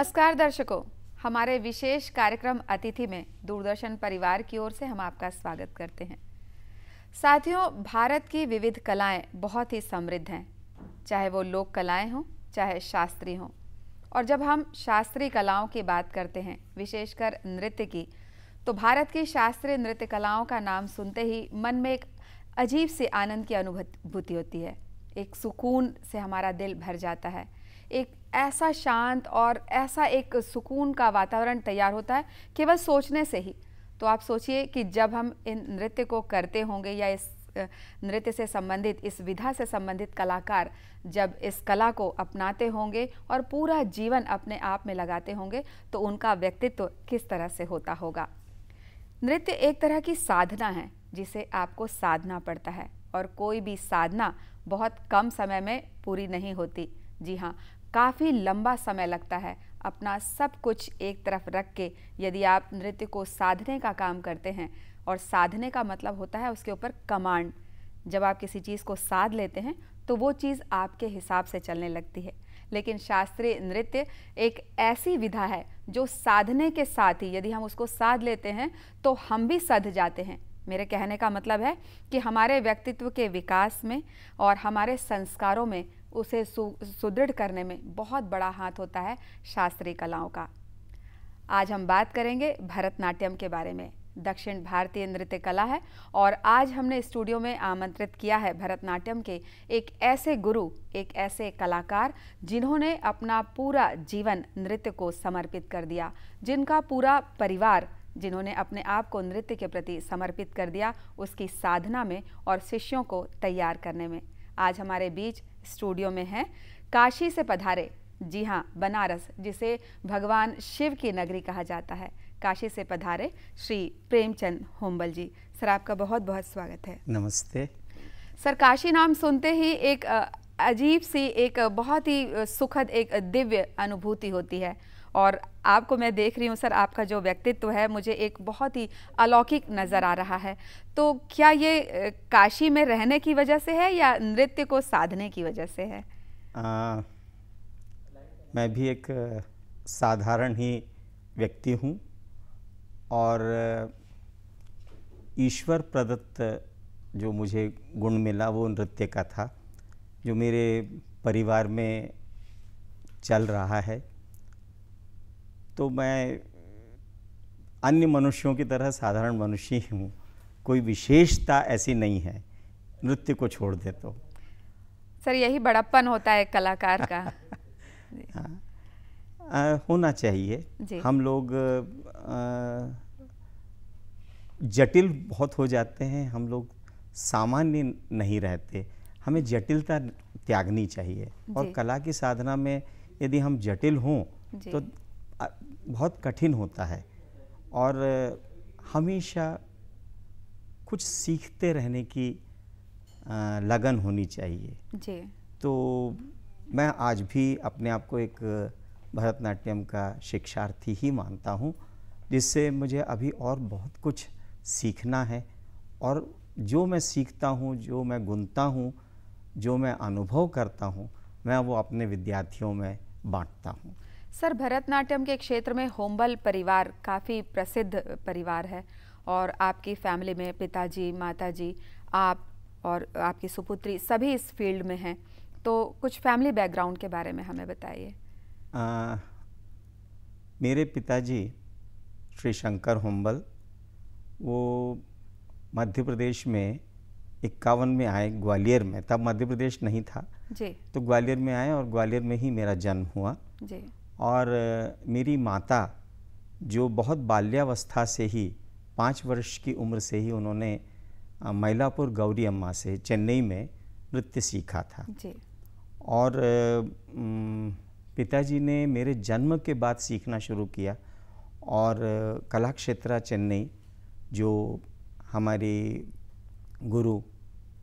नमस्कार दर्शकों हमारे विशेष कार्यक्रम अतिथि में दूरदर्शन परिवार की ओर से हम आपका स्वागत करते हैं साथियों भारत की विविध कलाएं बहुत ही समृद्ध हैं चाहे वो लोक कलाएं हों चाहे शास्त्रीय हों और जब हम शास्त्रीय कलाओं की बात करते हैं विशेषकर नृत्य की तो भारत की शास्त्रीय नृत्य कलाओं का नाम सुनते ही मन में एक अजीब से आनंद की अनुभूति होती है एक सुकून से हमारा दिल भर जाता है एक ऐसा शांत और ऐसा एक सुकून का वातावरण तैयार होता है केवल सोचने से ही तो आप सोचिए कि जब हम इन नृत्य को करते होंगे या इस नृत्य से संबंधित इस विधा से संबंधित कलाकार जब इस कला को अपनाते होंगे और पूरा जीवन अपने आप में लगाते होंगे तो उनका व्यक्तित्व किस तरह से होता होगा नृत्य एक तरह की साधना है जिसे आपको साधना पड़ता है और कोई भी साधना बहुत कम समय में पूरी नहीं होती जी हाँ काफ़ी लंबा समय लगता है अपना सब कुछ एक तरफ रख के यदि आप नृत्य को साधने का काम करते हैं और साधने का मतलब होता है उसके ऊपर कमांड जब आप किसी चीज़ को साध लेते हैं तो वो चीज़ आपके हिसाब से चलने लगती है लेकिन शास्त्रीय नृत्य एक ऐसी विधा है जो साधने के साथ ही यदि हम उसको साध लेते हैं तो हम भी सध जाते हैं मेरे कहने का मतलब है कि हमारे व्यक्तित्व के विकास में और हमारे संस्कारों में उसे सु सुदृढ़ करने में बहुत बड़ा हाथ होता है शास्त्रीय कलाओं का आज हम बात करेंगे भरतनाट्यम के बारे में दक्षिण भारतीय नृत्य कला है और आज हमने स्टूडियो में आमंत्रित किया है भरतनाट्यम के एक ऐसे गुरु एक ऐसे कलाकार जिन्होंने अपना पूरा जीवन नृत्य को समर्पित कर दिया जिनका पूरा परिवार जिन्होंने अपने आप को नृत्य के प्रति समर्पित कर दिया उसकी साधना में और शिष्यों को तैयार करने में आज हमारे बीच स्टूडियो में हैं काशी से पधारे जी हाँ बनारस जिसे भगवान शिव की नगरी कहा जाता है काशी से पधारे श्री प्रेमचंद होम्बल जी सर आपका बहुत बहुत स्वागत है नमस्ते सर काशी नाम सुनते ही एक अजीब सी एक बहुत ही सुखद एक दिव्य अनुभूति होती है और आपको मैं देख रही हूँ सर आपका जो व्यक्तित्व है मुझे एक बहुत ही अलौकिक नज़र आ रहा है तो क्या ये काशी में रहने की वजह से है या नृत्य को साधने की वजह से है आ, मैं भी एक साधारण ही व्यक्ति हूँ और ईश्वर प्रदत्त जो मुझे गुण मिला वो नृत्य का था जो मेरे परिवार में चल रहा है तो मैं अन्य मनुष्यों की तरह साधारण मनुष्य ही हूँ कोई विशेषता ऐसी नहीं है नृत्य को छोड़ दे तो सर यही बड़प्पन होता है कलाकार का आ, हाँ। होना चाहिए हम लोग जटिल बहुत हो जाते हैं हम लोग सामान्य नहीं रहते हमें जटिलता त्यागनी चाहिए और कला की साधना में यदि हम जटिल हों तो बहुत कठिन होता है और हमेशा कुछ सीखते रहने की लगन होनी चाहिए जी तो मैं आज भी अपने आप को एक भरतनाट्यम का शिक्षार्थी ही मानता हूँ जिससे मुझे अभी और बहुत कुछ सीखना है और जो मैं सीखता हूँ जो मैं गुनता हूँ जो मैं अनुभव करता हूँ मैं वो अपने विद्यार्थियों में बांटता हूँ सर भरतनाट्यम के क्षेत्र में होम्बल परिवार काफ़ी प्रसिद्ध परिवार है और आपकी फैमिली में पिताजी माताजी आप और आपकी सुपुत्री सभी इस फील्ड में हैं तो कुछ फैमिली बैकग्राउंड के बारे में हमें बताइए मेरे पिताजी श्री शंकर होम्बल वो मध्य प्रदेश में इक्यावन में आए ग्वालियर में तब मध्य प्रदेश नहीं था जी तो ग्वालियर में आए और ग्वालियर में ही मेरा जन्म हुआ जी और मेरी माता जो बहुत बाल्यावस्था से ही पाँच वर्ष की उम्र से ही उन्होंने मैलापुर गौरी अम्मा से चेन्नई में नृत्य सीखा था जी। और पिताजी ने मेरे जन्म के बाद सीखना शुरू किया और कला क्षेत्र चेन्नई जो हमारी गुरु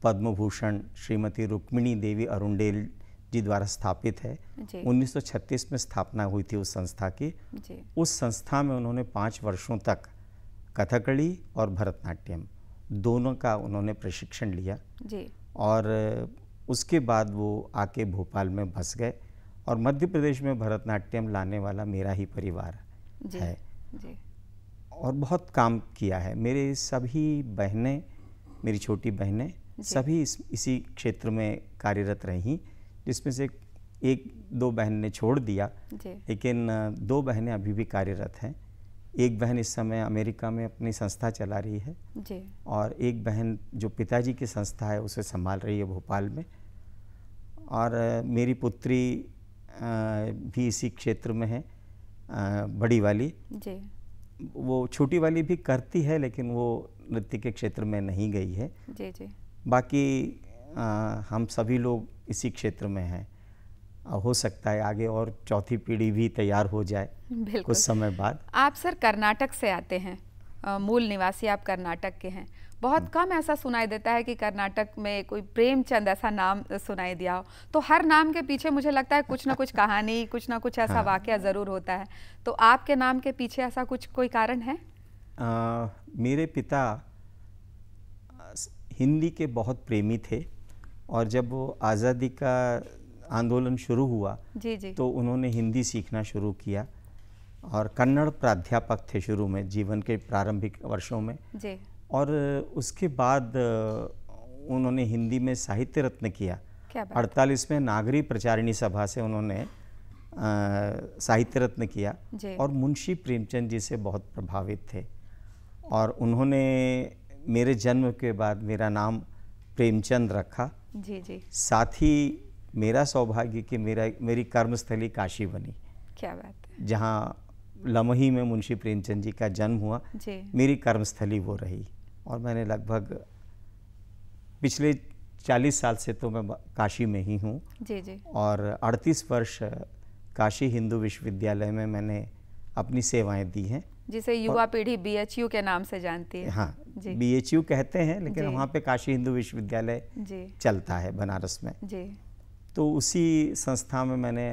पद्मभूषण श्रीमती रुक्मिणी देवी अरुणेल जी द्वारा स्थापित है 1936 में स्थापना हुई थी उस संस्था की उस संस्था में उन्होंने पाँच वर्षों तक कथकली और भरतनाट्यम दोनों का उन्होंने प्रशिक्षण लिया जी और उसके बाद वो आके भोपाल में बस गए और मध्य प्रदेश में भरतनाट्यम लाने वाला मेरा ही परिवार जी, है जी। और बहुत काम किया है मेरे सभी बहनें मेरी छोटी बहनें सभी इस, इसी क्षेत्र में कार्यरत रहीं जिसमें से एक दो बहन ने छोड़ दिया लेकिन दो बहनें अभी भी कार्यरत हैं एक बहन इस समय अमेरिका में अपनी संस्था चला रही है और एक बहन जो पिताजी की संस्था है उसे संभाल रही है भोपाल में और मेरी पुत्री भी इसी क्षेत्र में है बड़ी वाली वो छोटी वाली भी करती है लेकिन वो नृत्य के क्षेत्र में नहीं गई है जी जी बाकी आ, हम सभी लोग इसी क्षेत्र में हैं हो सकता है आगे और चौथी पीढ़ी भी तैयार हो जाए कुछ समय बाद आप सर कर्नाटक से आते हैं मूल निवासी आप कर्नाटक के हैं बहुत हम्म। कम ऐसा सुनाई देता है कि कर्नाटक में कोई प्रेमचंद ऐसा नाम सुनाई दिया हो तो हर नाम के पीछे मुझे लगता है कुछ ना कुछ कहानी कुछ ना कुछ ऐसा हाँ। वाक्य ज़रूर होता है तो आपके नाम के पीछे ऐसा कुछ कोई कारण है आ, मेरे पिता हिंदी के बहुत प्रेमी थे और जब वो आज़ादी का आंदोलन शुरू हुआ जी जी तो उन्होंने हिंदी सीखना शुरू किया और कन्नड़ प्राध्यापक थे शुरू में जीवन के प्रारंभिक वर्षों में जी और उसके बाद उन्होंने हिंदी में साहित्य रत्न किया अड़तालीस में नागरी प्रचारिणी सभा से उन्होंने साहित्य रत्न किया और मुंशी प्रेमचंद जी से बहुत प्रभावित थे और उन्होंने मेरे जन्म के बाद मेरा नाम प्रेमचंद रखा जी जी साथ ही मेरा सौभाग्य कि मेरा मेरी कर्मस्थली काशी बनी क्या बात है जहाँ लमही में मुंशी प्रेमचंद जी का जन्म हुआ जी मेरी कर्मस्थली वो रही और मैंने लगभग पिछले चालीस साल से तो मैं काशी में ही हूँ जी जी और अड़तीस वर्ष काशी हिंदू विश्वविद्यालय में मैंने अपनी सेवाएं दी हैं जिसे युवा पीढ़ी बी के नाम से जानती है हाँ यू कहते हैं लेकिन वहाँ पे काशी हिंदू विश्वविद्यालय चलता है बनारस में जी तो उसी संस्था में मैंने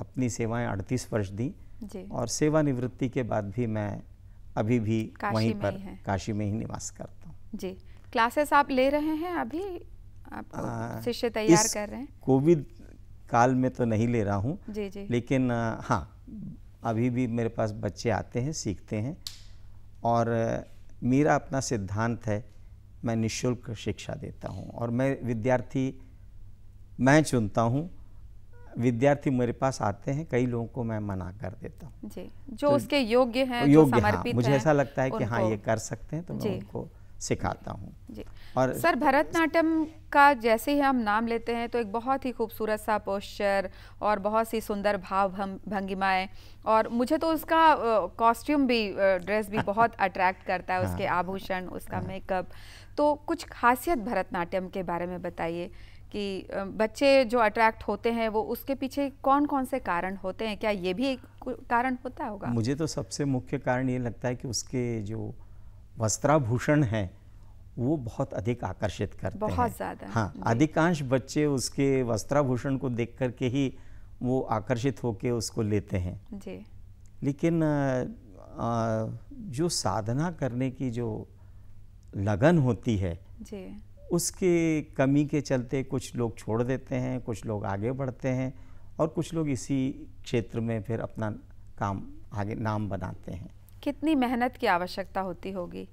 अपनी सेवाएं 38 वर्ष दी और सेवानिवृत्ति के बाद भी मैं अभी भी वहीं पर काशी में ही निवास करता हूँ जी क्लासेस आप ले रहे हैं अभी आप शिष्य तैयार कर रहे हैं कोविड काल में तो नहीं ले रहा हूँ लेकिन हाँ अभी भी मेरे पास बच्चे आते हैं सीखते हैं और मेरा अपना सिद्धांत है मैं निशुल्क शिक्षा देता हूँ और मैं विद्यार्थी मैं चुनता हूँ विद्यार्थी मेरे पास आते हैं कई लोगों को मैं मना कर देता हूँ जी जो तो उसके योग्य हैं योग्य हाँ, मुझे ऐसा लगता है कि हाँ ये कर सकते हैं तो मैं उनको सिखाता हूँ और सर भरतनाट्यम का जैसे ही हम नाम लेते हैं तो एक बहुत ही खूबसूरत सा पोस्चर और बहुत सी सुंदर भाव भंगिमाएं और मुझे तो उसका कॉस्ट्यूम भी ड्रेस भी बहुत अट्रैक्ट करता है उसके हाँ। आभूषण उसका मेकअप हाँ। तो कुछ खासियत भरतनाट्यम के बारे में बताइए कि बच्चे जो अट्रैक्ट होते हैं वो उसके पीछे कौन कौन से कारण होते हैं क्या ये भी एक कारण होता होगा मुझे तो सबसे मुख्य कारण ये लगता है कि उसके जो वस्त्राभूषण है वो बहुत अधिक आकर्षित करते बहुत हैं बहुत ज़्यादा हाँ अधिकांश बच्चे उसके वस्त्राभूषण को देख कर के ही वो आकर्षित होकर उसको लेते हैं जी लेकिन आ, जो साधना करने की जो लगन होती है जी उसके कमी के चलते कुछ लोग छोड़ देते हैं कुछ लोग आगे बढ़ते हैं और कुछ लोग इसी क्षेत्र में फिर अपना काम आगे नाम बनाते हैं कितनी मेहनत की आवश्यकता होती होगी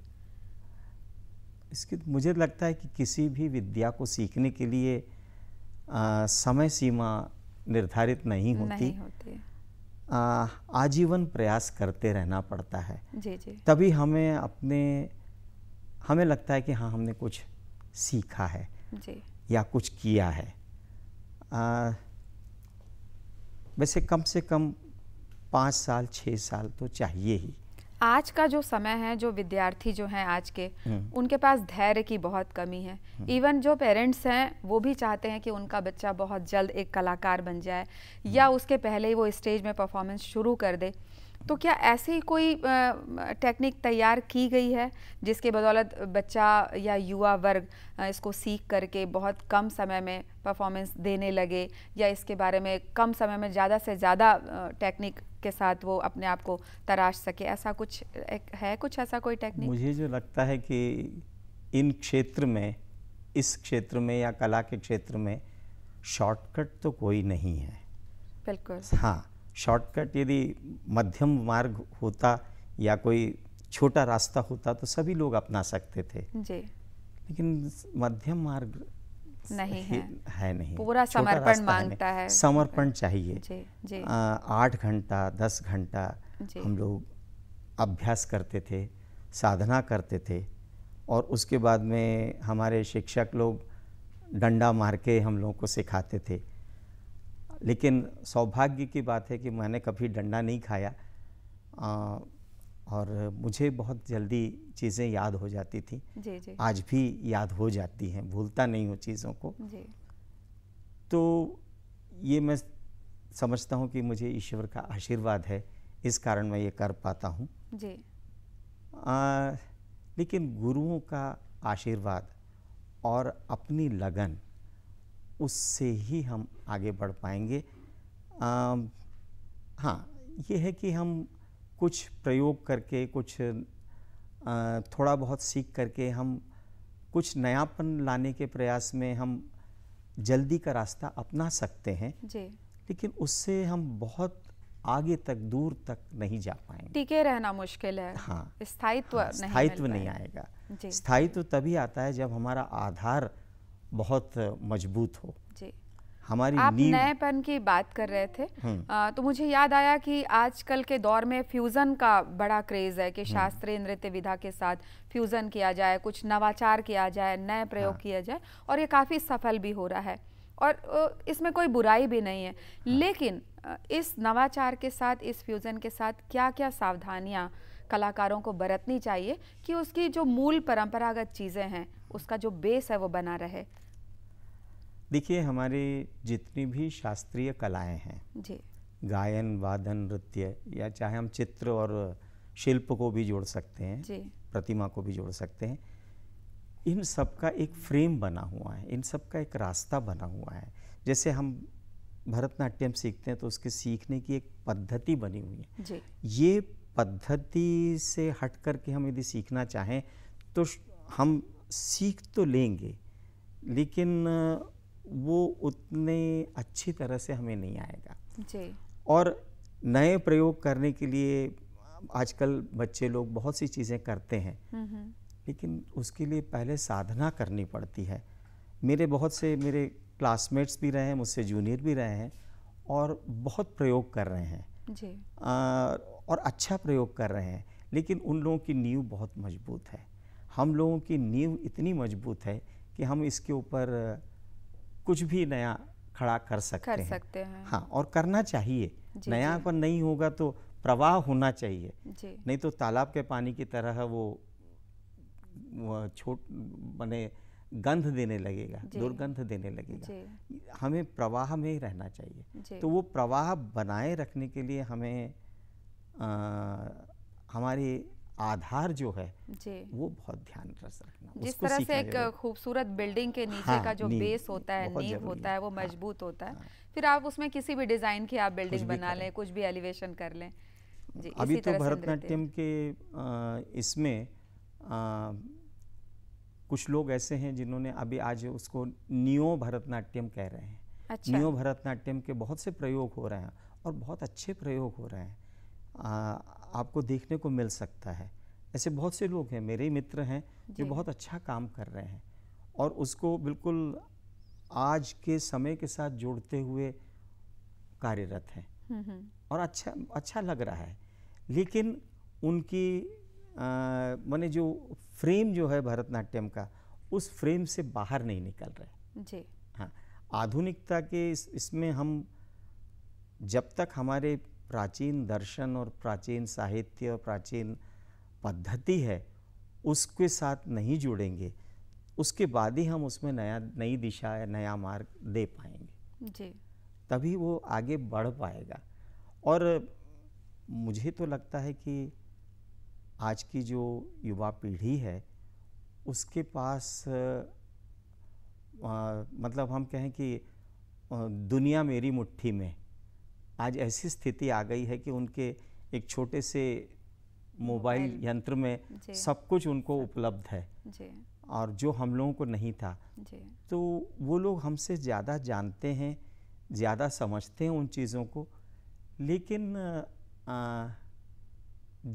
इसकी तो मुझे लगता है कि किसी भी विद्या को सीखने के लिए आ, समय सीमा निर्धारित नहीं होती, नहीं होती। आ, आजीवन प्रयास करते रहना पड़ता है जी जी तभी हमें अपने हमें लगता है कि हाँ हमने कुछ सीखा है जी या कुछ किया है आ, वैसे कम से कम पाँच साल छः साल तो चाहिए ही आज का जो समय है जो विद्यार्थी जो हैं आज के हम्म। उनके पास धैर्य की बहुत कमी है इवन हम्म। जो पेरेंट्स हैं वो भी चाहते हैं कि उनका बच्चा बहुत जल्द एक कलाकार बन जाए हम्म। या उसके पहले ही वो स्टेज में परफॉर्मेंस शुरू कर दे तो क्या ऐसी कोई टेक्निक तैयार की गई है जिसके बदौलत बच्चा या युवा वर्ग इसको सीख करके बहुत कम समय में परफॉर्मेंस देने लगे या इसके बारे में कम समय में ज़्यादा से ज़्यादा टेक्निक के साथ वो अपने आप को तराश सके ऐसा कुछ है कुछ ऐसा कोई टेक्निक मुझे जो लगता है कि इन क्षेत्र में इस क्षेत्र में या कला के क्षेत्र में शॉर्टकट तो कोई नहीं है बिल्कुल हाँ शॉर्टकट यदि मध्यम मार्ग होता या कोई छोटा रास्ता होता तो सभी लोग अपना सकते थे जी लेकिन मध्यम मार्ग नहीं है, है नहीं पूरा समर्पण मांगता है, है। समर्पण चाहिए आठ घंटा दस घंटा हम लोग अभ्यास करते थे साधना करते थे और उसके बाद में हमारे शिक्षक लोग डंडा मार के हम लोगों को सिखाते थे लेकिन सौभाग्य की बात है कि मैंने कभी डंडा नहीं खाया आ, और मुझे बहुत जल्दी चीज़ें याद हो जाती थी जी जी आज भी याद हो जाती हैं भूलता नहीं हूँ चीज़ों को जी तो ये मैं समझता हूँ कि मुझे ईश्वर का आशीर्वाद है इस कारण मैं ये कर पाता हूँ जी आ, लेकिन गुरुओं का आशीर्वाद और अपनी लगन उससे ही हम आगे बढ़ पाएंगे आ, हाँ ये है कि हम कुछ प्रयोग करके कुछ थोड़ा बहुत सीख करके हम कुछ नयापन लाने के प्रयास में हम जल्दी का रास्ता अपना सकते हैं जी लेकिन उससे हम बहुत आगे तक दूर तक नहीं जा पाएंगे टीके रहना मुश्किल है हाँ स्थायित्व हाँ, नहीं स्थायित्व नहीं आएगा स्थायित्व तभी आता है जब हमारा आधार बहुत मजबूत हो जी हमारी आप नएपन की बात कर रहे थे हम्म। आ, तो मुझे याद आया कि आजकल के दौर में फ्यूज़न का बड़ा क्रेज़ है कि हम्म। शास्त्रीय नृत्य विधा के साथ फ्यूज़न किया जाए कुछ नवाचार किया जाए नए प्रयोग हाँ। किया जाए और ये काफ़ी सफल भी हो रहा है और इसमें कोई बुराई भी नहीं है हाँ। लेकिन इस नवाचार के साथ इस फ्यूज़न के साथ क्या क्या सावधानियाँ कलाकारों को बरतनी चाहिए कि उसकी जो मूल परंपरागत चीज़ें हैं उसका जो बेस है वो बना रहे देखिए हमारे जितनी भी शास्त्रीय कलाएं हैं जी गायन वादन नृत्य या चाहे हम चित्र और शिल्प को भी जोड़ सकते हैं जी प्रतिमा को भी जोड़ सकते हैं इन सब का एक फ्रेम बना हुआ है इन सब का एक रास्ता बना हुआ है जैसे हम भरतनाट्यम सीखते हैं तो उसके सीखने की एक पद्धति बनी हुई है जी। ये पद्धति से हट करके हम यदि सीखना चाहें तो हम सीख तो लेंगे लेकिन वो उतने अच्छी तरह से हमें नहीं आएगा जी और नए प्रयोग करने के लिए आजकल बच्चे लोग बहुत सी चीज़ें करते हैं हम्म, हम्म। लेकिन उसके लिए पहले साधना करनी पड़ती है मेरे बहुत से मेरे क्लासमेट्स भी रहे हैं मुझसे जूनियर भी रहे हैं और बहुत प्रयोग कर रहे हैं जी आ, और अच्छा प्रयोग कर रहे हैं लेकिन उन लोगों की नींव बहुत मजबूत है हम लोगों की नींव इतनी मजबूत है कि हम इसके ऊपर कुछ भी नया खड़ा कर सकते, कर सकते हैं।, हैं हाँ और करना चाहिए जी, नया पर नहीं होगा तो प्रवाह होना चाहिए जी। नहीं तो तालाब के पानी की तरह वो, छोट मैंने गंध देने लगेगा दुर्गंध देने लगेगा हमें प्रवाह में ही रहना चाहिए तो वो प्रवाह बनाए रखने के लिए हमें आ, हमारी आधार जो है वो बहुत ध्यान रखना जिस तरह से एक खूबसूरत बिल्डिंग के नीचे हाँ, का जो बेस होता है नींव होता है वो हाँ, मजबूत होता है हाँ, फिर आप उसमें किसी भी डिजाइन की आप बिल्डिंग बना लें कुछ भी एलिवेशन कर लें जी अभी तो भरतनाट्यम के इसमें कुछ लोग ऐसे हैं जिन्होंने अभी आज उसको नियो भरतनाट्यम कह रहे हैं अच्छा। नियो भरतनाट्यम के बहुत से प्रयोग हो रहे हैं और बहुत अच्छे प्रयोग हो रहे हैं आपको देखने को मिल सकता है ऐसे बहुत से लोग हैं मेरे मित्र हैं जो बहुत अच्छा काम कर रहे हैं और उसको बिल्कुल आज के समय के साथ जोड़ते हुए कार्यरत हैं हम्म, हम्म। और अच्छा अच्छा लग रहा है लेकिन उनकी मैंने जो फ्रेम जो है भरतनाट्यम का उस फ्रेम से बाहर नहीं निकल रहे जी हाँ आधुनिकता के इस, इसमें हम जब तक हमारे प्राचीन दर्शन और प्राचीन साहित्य और प्राचीन पद्धति है उसके साथ नहीं जुड़ेंगे उसके बाद ही हम उसमें नया नई दिशा या नया मार्ग दे पाएंगे जी तभी वो आगे बढ़ पाएगा और मुझे तो लगता है कि आज की जो युवा पीढ़ी है उसके पास आ, मतलब हम कहें कि दुनिया मेरी मुट्ठी में आज ऐसी स्थिति आ गई है कि उनके एक छोटे से मोबाइल यंत्र में सब कुछ उनको उपलब्ध है और जो हम लोगों को नहीं था तो वो लोग हमसे ज़्यादा जानते हैं ज़्यादा समझते हैं उन चीज़ों को लेकिन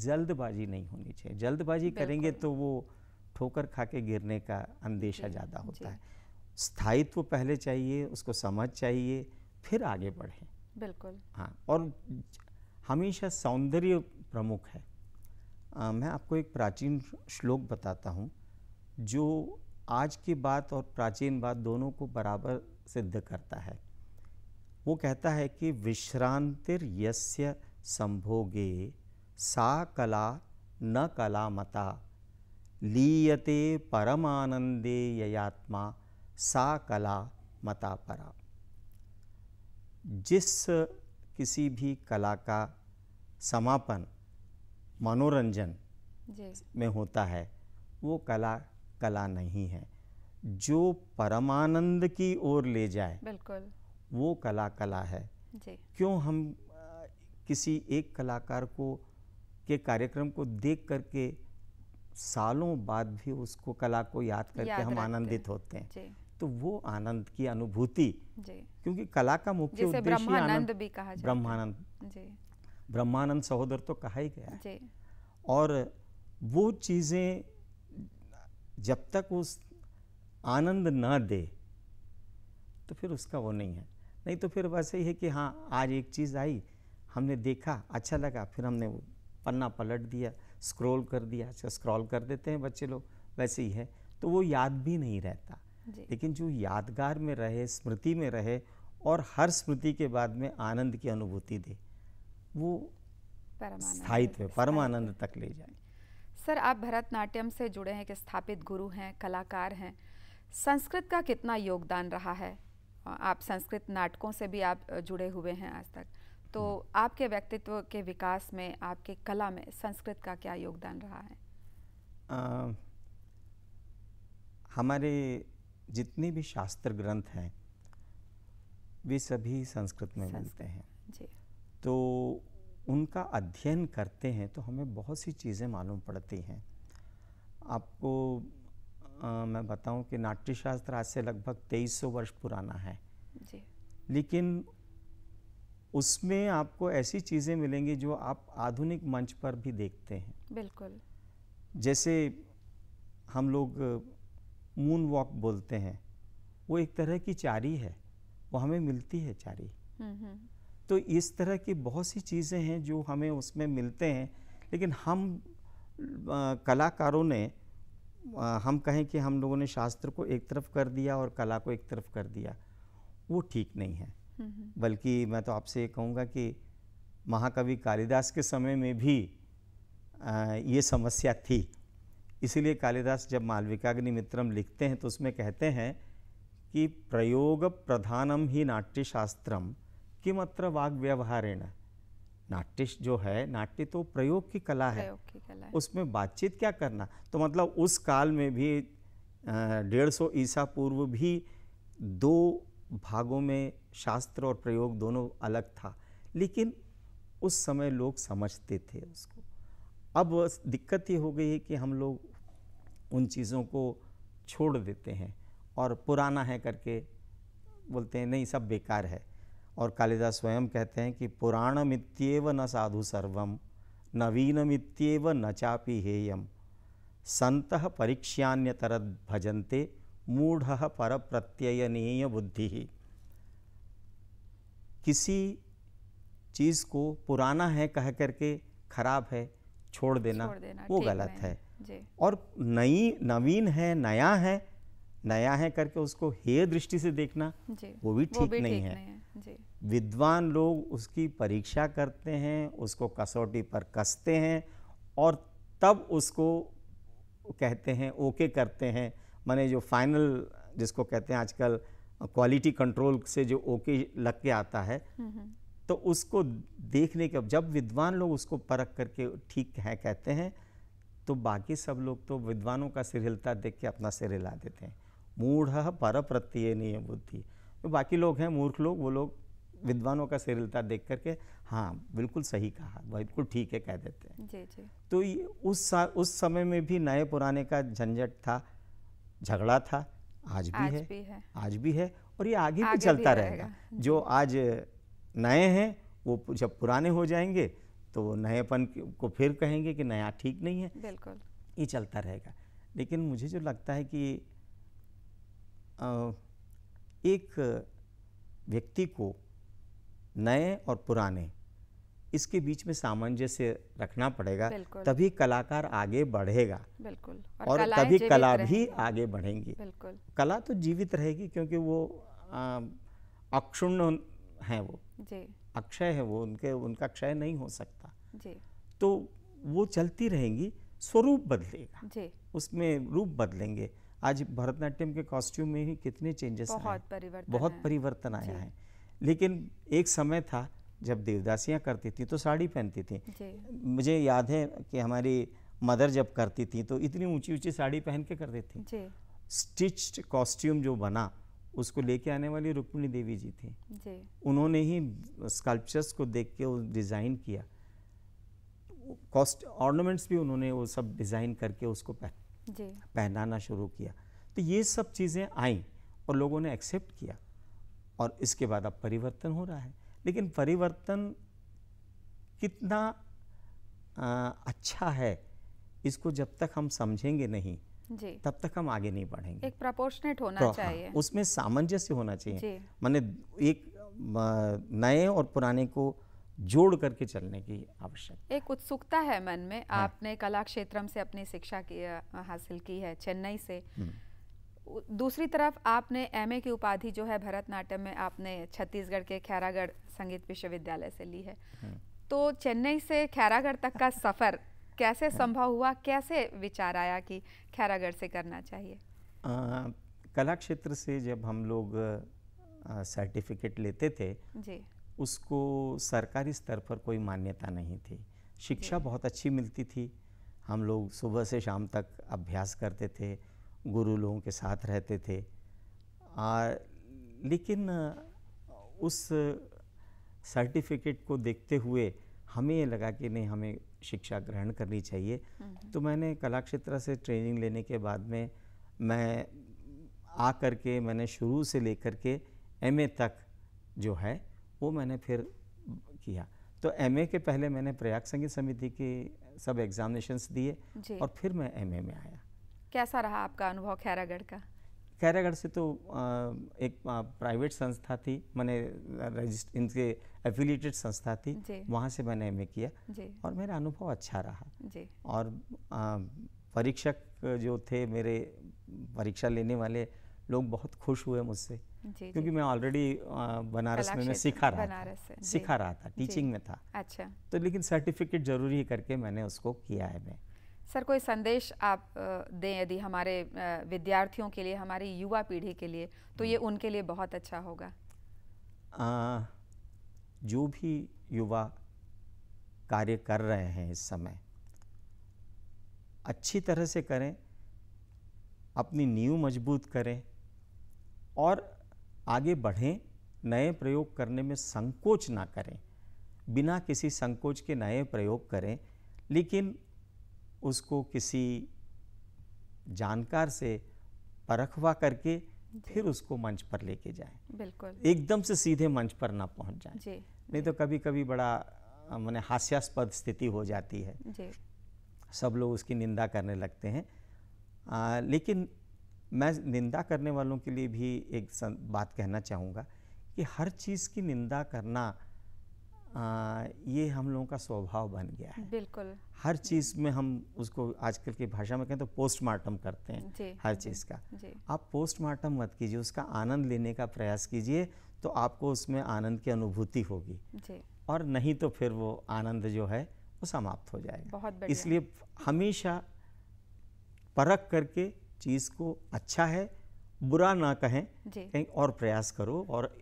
जल्दबाजी नहीं होनी चाहिए जल्दबाजी करेंगे तो वो ठोकर खा के गिरने का अंदेशा ज़्यादा होता है स्थायित्व पहले चाहिए उसको समझ चाहिए फिर आगे बढ़ें बिल्कुल हाँ और हमेशा सौंदर्य प्रमुख है आ, मैं आपको एक प्राचीन श्लोक बताता हूँ जो आज की बात और प्राचीन बात दोनों को बराबर सिद्ध करता है वो कहता है कि विश्रांतिर यस्य संभोगे सा कला न कला मता लीयते परमानंदे ययात्मा सा कला मता परा जिस किसी भी कला का समापन मनोरंजन में होता है वो कला कला नहीं है जो परमानंद की ओर ले जाए बिल्कुल वो कला कला है जी। क्यों हम किसी एक कलाकार को के कार्यक्रम को देख करके सालों बाद भी उसको कला को याद करके हम आनंदित होते हैं तो वो आनंद की अनुभूति क्योंकि कला का मुख्य उद्देश्य ब्रह्मानंद भी कहा ब्रह्मानंद ब्रह्मानंद सहोदर तो कहा ही गया और वो चीज़ें जब तक उस आनंद ना दे तो फिर उसका वो नहीं है नहीं तो फिर वैसे ही है कि हाँ आज एक चीज़ आई हमने देखा अच्छा लगा फिर हमने वो पन्ना पलट दिया स्क्रॉल कर दिया अच्छा स्क्रॉल कर देते हैं बच्चे लोग वैसे ही है तो वो याद भी नहीं रहता लेकिन जो यादगार में रहे स्मृति में रहे और हर स्मृति के बाद में आनंद की अनुभूति दे वो स्थायित्व परमानंद तक ले जाए सर आप भरतनाट्यम से जुड़े हैं कि स्थापित गुरु हैं कलाकार हैं संस्कृत का कितना योगदान रहा है आप संस्कृत नाटकों से भी आप जुड़े हुए हैं आज तक तो हम्म। आपके व्यक्तित्व के विकास में आपके कला में संस्कृत का क्या योगदान रहा है आ, हमारे जितने भी शास्त्र ग्रंथ हैं वे सभी संस्कृत में मिलते हैं जी तो उनका अध्ययन करते हैं तो हमें बहुत सी चीज़ें मालूम पड़ती हैं आपको आ, मैं बताऊं कि नाट्य शास्त्र आज से लगभग 2300 वर्ष पुराना है जी लेकिन उसमें आपको ऐसी चीज़ें मिलेंगी जो आप आधुनिक मंच पर भी देखते हैं बिल्कुल जैसे हम लोग मून वॉक बोलते हैं वो एक तरह की चारी है वो हमें मिलती है चारी हम्म, हम्म। तो इस तरह की बहुत सी चीज़ें हैं जो हमें उसमें मिलते हैं लेकिन हम आ, कलाकारों ने आ, हम कहें कि हम लोगों ने शास्त्र को एक तरफ कर दिया और कला को एक तरफ कर दिया वो ठीक नहीं है हम्म, बल्कि मैं तो आपसे ये कहूँगा कि महाकवि कालिदास के समय में भी आ, ये समस्या थी इसीलिए कालिदास जब मालविकाग्नि मित्रम लिखते हैं तो उसमें कहते हैं कि प्रयोग प्रधानम ही नाट्यशास्त्रम किम अत्र वाग्व्यवहारेण नाट्य जो है नाट्य तो प्रयोग की कला है, की कला है। उसमें बातचीत क्या करना तो मतलब उस काल में भी डेढ़ सौ ईसा पूर्व भी दो भागों में शास्त्र और प्रयोग दोनों अलग था लेकिन उस समय लोग समझते थे उसको अब दिक्कत ये हो गई है कि हम लोग उन चीज़ों को छोड़ देते हैं और पुराना है करके बोलते हैं नहीं सब बेकार है और कालिदास स्वयं कहते हैं कि पुराण मित्येव न साधु सर्वम नवीन मित्येव न चापी हेयम संत परीक्षान्यतर भजन्ते मूढ़ पर प्रत्ययनीय बुद्धि ही किसी चीज़ को पुराना है कह करके खराब है छोड़ देना, छोड़ देना वो गलत है और नई नवीन है नया है नया है करके उसको हे दृष्टि से देखना वो भी ठीक नहीं, नहीं है, है। विद्वान लोग उसकी परीक्षा करते हैं उसको कसौटी पर कसते हैं और तब उसको कहते हैं ओके करते हैं माने जो फाइनल जिसको कहते हैं आजकल क्वालिटी कंट्रोल से जो ओके लग के आता है हम्म, हम्म। तो उसको देखने के जब विद्वान लोग उसको परख करके ठीक है कहते हैं तो बाकी सब लोग तो विद्वानों का सिर हिलता देख के अपना सिर हिला देते हैं मूढ़ पर प्रत्यय नहीं बुद्धि तो बाकी लोग हैं मूर्ख लोग वो लोग विद्वानों का सिर हिलता देख करके हाँ बिल्कुल सही कहा बिल्कुल ठीक है कह देते हैं जी जी तो ये उस उस समय में भी नए पुराने का झंझट था झगड़ा था आज भी आज है, भी है आज भी है और ये आगे, भी चलता रहेगा जो आज नए हैं वो जब पुराने हो जाएंगे तो नएपन को फिर कहेंगे कि नया ठीक नहीं है बिल्कुल ये चलता रहेगा लेकिन मुझे जो लगता है कि एक व्यक्ति को नए और पुराने इसके बीच में सामंजस्य रखना पड़ेगा तभी कलाकार आगे बढ़ेगा बिल्कुल और, और तभी कला भी आगे बढ़ेंगी बिल्कुल कला तो जीवित रहेगी क्योंकि वो अक्षुण्ण है वो जी अक्षय है वो उनके उनका क्षय नहीं हो सकता जी तो वो चलती रहेंगी स्वरूप बदलेगा जी उसमें रूप बदलेंगे आज भरतनाट्यम के कॉस्ट्यूम में ही कितने चेंजेस बहुत परिवर्तन बहुत परिवर्तन आया है लेकिन एक समय था जब देवदासियाँ करती थी तो साड़ी पहनती थी मुझे याद है कि हमारी मदर जब करती थी तो इतनी ऊंची ऊंची साड़ी पहन के कर देती स्टिच्ड कॉस्ट्यूम जो बना उसको लेके आने वाली रुक्मिणी देवी जी थी जी। उन्होंने ही स्कल्पचर्स को देख के डिज़ाइन किया कॉस्ट ऑर्नामेंट्स भी उन्होंने वो सब डिज़ाइन करके उसको पह, पहनाना शुरू किया तो ये सब चीज़ें आई और लोगों ने एक्सेप्ट किया और इसके बाद अब परिवर्तन हो रहा है लेकिन परिवर्तन कितना आ, अच्छा है इसको जब तक हम समझेंगे नहीं जी। तब तक हम आगे नहीं बढ़ेंगे एक प्रपोर्शनेट होना तो, हाँ, चाहिए उसमें सामंजस्य होना चाहिए मैंने एक नए और पुराने को जोड़ करके चलने की आवश्यकता एक उत्सुकता है मन में हाँ। आपने कला क्षेत्रम से अपनी शिक्षा की हासिल की है चेन्नई से हम्म। दूसरी तरफ आपने एमए की उपाधि जो है भरतनाट्यम में आपने छत्तीसगढ़ के खैरागढ़ संगीत विश्वविद्यालय से ली है हाँ। तो चेन्नई से खैरागढ़ तक का सफ़र कैसे हाँ। संभव हुआ कैसे विचार आया कि खैरागढ़ से करना चाहिए आ, कला क्षेत्र से जब हम लोग सर्टिफिकेट लेते थे जी उसको सरकारी स्तर पर कोई मान्यता नहीं थी शिक्षा बहुत अच्छी मिलती थी हम लोग सुबह से शाम तक अभ्यास करते थे गुरु लोगों के साथ रहते थे आ, लेकिन उस सर्टिफिकेट को देखते हुए हमें ये लगा कि नहीं हमें शिक्षा ग्रहण करनी चाहिए हम्म, हम्म। तो मैंने कला क्षेत्र से ट्रेनिंग लेने के बाद में मैं आ करके मैंने शुरू से लेकर के एमए तक जो है वो मैंने फिर किया तो एमए के पहले मैंने प्रयाग संगीत समिति के सब एग्जामिनेशंस दिए और फिर मैं एमए में आया कैसा रहा आपका अनुभव खैरागढ़ का खैरागढ़ से तो एक प्राइवेट संस्था थी मैंने रजिस्ट इनके एफिलिएटेड संस्था थी वहाँ से मैंने एमए किया और मेरा अनुभव अच्छा रहा और परीक्षक जो थे मेरे परीक्षा लेने वाले लोग बहुत खुश हुए मुझसे क्योंकि मैं ऑलरेडी बनारस में मैं सीखा रहा था सिखा रहा था टीचिंग में था अच्छा तो लेकिन सर्टिफिकेट जरूरी करके मैंने उसको किया है मैं सर कोई संदेश आप दें यदि हमारे विद्यार्थियों के लिए हमारी युवा पीढ़ी के लिए तो ये हम्म। उनके लिए बहुत अच्छा होगा आ, जो भी युवा कार्य कर रहे हैं इस समय अच्छी तरह से करें अपनी नींव मजबूत करें और आगे बढ़ें नए प्रयोग करने में संकोच ना करें बिना किसी संकोच के नए प्रयोग करें लेकिन उसको किसी जानकार से परखवा करके फिर उसको मंच पर लेके जाएं बिल्कुल एकदम से सीधे मंच पर ना पहुंच जाएं जी नहीं जी। तो कभी कभी बड़ा मैंने हास्यास्पद स्थिति हो जाती है जी सब लोग उसकी निंदा करने लगते हैं आ, लेकिन मैं निंदा करने वालों के लिए भी एक बात कहना चाहूँगा कि हर चीज़ की निंदा करना आ, ये हम लोगों का स्वभाव बन गया है बिल्कुल हर चीज़ में हम उसको आजकल की भाषा में कहें तो पोस्टमार्टम करते हैं हर चीज़ का आप पोस्टमार्टम मत कीजिए उसका आनंद लेने का प्रयास कीजिए तो आपको उसमें आनंद की अनुभूति होगी और नहीं तो फिर वो आनंद जो है वो समाप्त हो जाएगा इसलिए हमेशा परख करके चीज़ को अच्छा है बुरा ना कहें कहीं और प्रयास करो और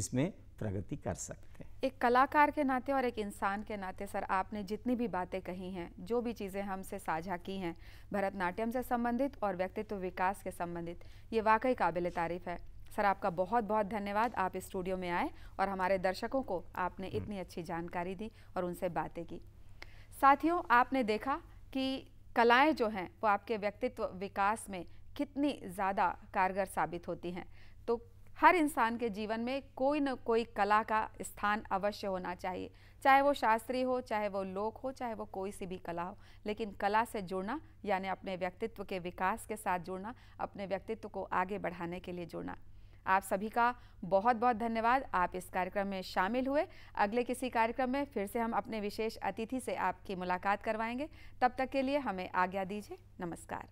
इसमें प्रगति कर सकते हैं एक कलाकार के नाते और एक इंसान के नाते सर आपने जितनी भी बातें कही हैं जो भी चीज़ें हमसे साझा की हैं भरतनाट्यम से संबंधित और व्यक्तित्व विकास के संबंधित ये वाकई काबिल तारीफ है सर आपका बहुत बहुत धन्यवाद आप इस स्टूडियो में आए और हमारे दर्शकों को आपने हम्म। इतनी अच्छी जानकारी दी और उनसे बातें की साथियों आपने देखा कि कलाएं जो हैं वो आपके व्यक्तित्व विकास में कितनी ज़्यादा कारगर साबित होती हैं तो हर इंसान के जीवन में कोई ना कोई कला का स्थान अवश्य होना चाहिए चाहे वो शास्त्री हो चाहे वो लोक हो चाहे वो कोई सी भी कला हो लेकिन कला से जुड़ना यानी अपने व्यक्तित्व के विकास के साथ जुड़ना अपने व्यक्तित्व को आगे बढ़ाने के लिए जुड़ना आप सभी का बहुत बहुत धन्यवाद आप इस कार्यक्रम में शामिल हुए अगले किसी कार्यक्रम में फिर से हम अपने विशेष अतिथि से आपकी मुलाकात करवाएंगे तब तक के लिए हमें आज्ञा दीजिए नमस्कार